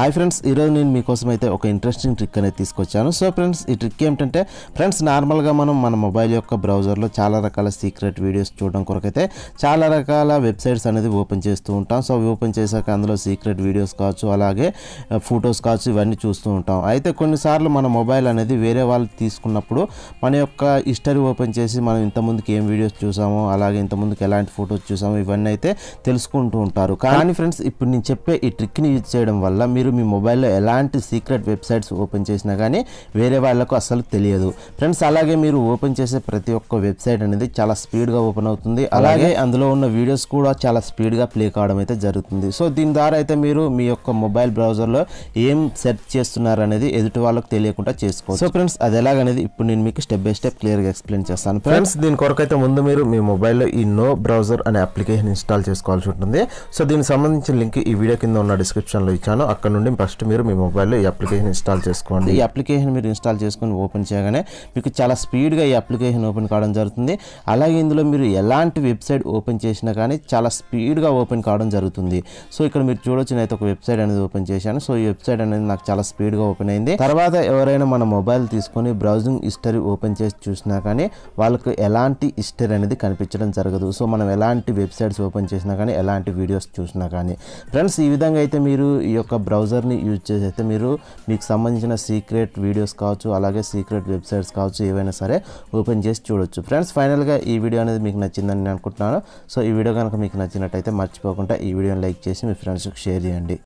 hi friends ఈరోజు నేను మీకోసం అయితే ఒక ఇంట్రెస్టింగ్ ట్రిక్ అనేది తీసుకొచ్చాను సో ఫ్రెండ్స్ ఈ ట్రిక్ ఏంటంటే ఫ్రెండ్స్ నార్మల్గా మనం మన మొబైల్ యొక్క బ్రౌజర్లో చాలా రకాల సీక్రెట్ వీడియోస్ చూడడం కొరకైతే చాలా రకాల వెబ్సైట్స్ అనేది ఓపెన్ చేస్తూ ఉంటాం సో ఓపెన్ చేశాక అందులో సీక్రెట్ వీడియోస్ కావచ్చు అలాగే ఫొటోస్ కావచ్చు ఇవన్నీ చూస్తూ ఉంటాం అయితే కొన్నిసార్లు మన మొబైల్ అనేది వేరే వాళ్ళు తీసుకున్నప్పుడు మన యొక్క హిస్టరీ ఓపెన్ చేసి మనం ఇంతకుముందుకు ఏం వీడియోస్ చూసామో అలాగే ఇంతకుముందుకు ఎలాంటి ఫొటోస్ చూసామో ఇవన్నీ అయితే తెలుసుకుంటూ ఉంటారు కానీ ఫ్రెండ్స్ ఇప్పుడు నేను చెప్పే ఈ ట్రిక్ని యూజ్ చేయడం వల్ల మీరు మీరు మీ మొబైల్లో ఎలాంటి సీక్రెట్ వెబ్సైట్స్ ఓపెన్ చేసినా కానీ వేరే వాళ్ళకు అసలు తెలియదు ఫ్రెండ్స్ అలాగే మీరు ఓపెన్ చేసే ప్రతి ఒక్క వెబ్సైట్ అనేది చాలా స్పీడ్గా ఓపెన్ అవుతుంది అలాగే అందులో ఉన్న వీడియోస్ కూడా చాలా స్పీడ్గా ప్లే కావడం అయితే జరుగుతుంది సో దీని ద్వారా అయితే మీరు మీ యొక్క మొబైల్ బ్రౌజర్లో ఏం సెర్చ్ చేస్తున్నారు అనేది ఎదుటి వాళ్ళకు తెలియకుండా చేసుకోవచ్చు సో ఫ్రెండ్స్ అది ఎలాగనేది ఇప్పుడు నేను మీకు స్టెప్ బై స్టెప్ క్లియర్గా ఎక్స్ప్లెయిన్ చేస్తాను ఫ్రెండ్స్ దీని కొరకు అయితే ముందు మీరు మీ మొబైల్లో ఈ నో బ్రౌజర్ అనే అప్లికేషన్ ఇన్స్టాల్ చేసుకోవాల్సి ఉంటుంది సో దీనికి సంబంధించిన లింక్ ఈ వీడియో కింద ఉన్న డిస్క్రిప్షన్లో ఇచ్చాను అక్కడ నుండి ఫస్ట్ మీరు మీ మొబైల్లో ఈ అప్లికేషన్ ఇన్స్టాల్ చేసుకోండి ఈ అప్లికేషన్ మీరు ఇన్స్టాల్ చేసుకొని ఓపెన్ చేయగానే మీకు చాలా స్పీడ్గా ఈ అప్లికేషన్ ఓపెన్ కావడం జరుగుతుంది అలాగే ఇందులో మీరు ఎలాంటి వెబ్సైట్ ఓపెన్ చేసినా కానీ చాలా స్పీడ్గా ఓపెన్ కావడం జరుగుతుంది సో ఇక్కడ మీరు చూడొచ్చు నేను ఒక వెబ్సైట్ అనేది ఓపెన్ చేశాను సో ఈ వెబ్సైట్ అనేది నాకు చాలా స్పీడ్గా ఓపెన్ అయింది తర్వాత ఎవరైనా మన మొబైల్ తీసుకొని బ్రౌజింగ్ హిస్టరీ ఓపెన్ చేసి చూసినా కానీ వాళ్ళకు ఎలాంటి హిస్టరీ అనేది కనిపించడం జరగదు సో మనం ఎలాంటి వెబ్సైట్స్ ఓపెన్ చేసినా కానీ ఎలాంటి వీడియోస్ చూసినా కానీ ఫ్రెండ్స్ ఈ విధంగా అయితే మీరు ఈ యొక్క బ్రౌజర్ని యూజ్ చేసి అయితే మీరు మీకు సంబంధించిన సీక్రెట్ వీడియోస్ కావచ్చు అలాగే సీక్రెట్ వెబ్సైట్స్ కావచ్చు ఏవైనా సరే ఓపెన్ చేసి చూడొచ్చు ఫ్రెండ్స్ ఫైనల్గా ఈ వీడియో అనేది మీకు నచ్చిందని నేను అనుకుంటున్నాను సో ఈ వీడియో కనుక మీకు నచ్చినట్టయితే మర్చిపోకుండా ఈ వీడియోని లైక్ చేసి మీ ఫ్రెండ్స్కి షేర్ చేయండి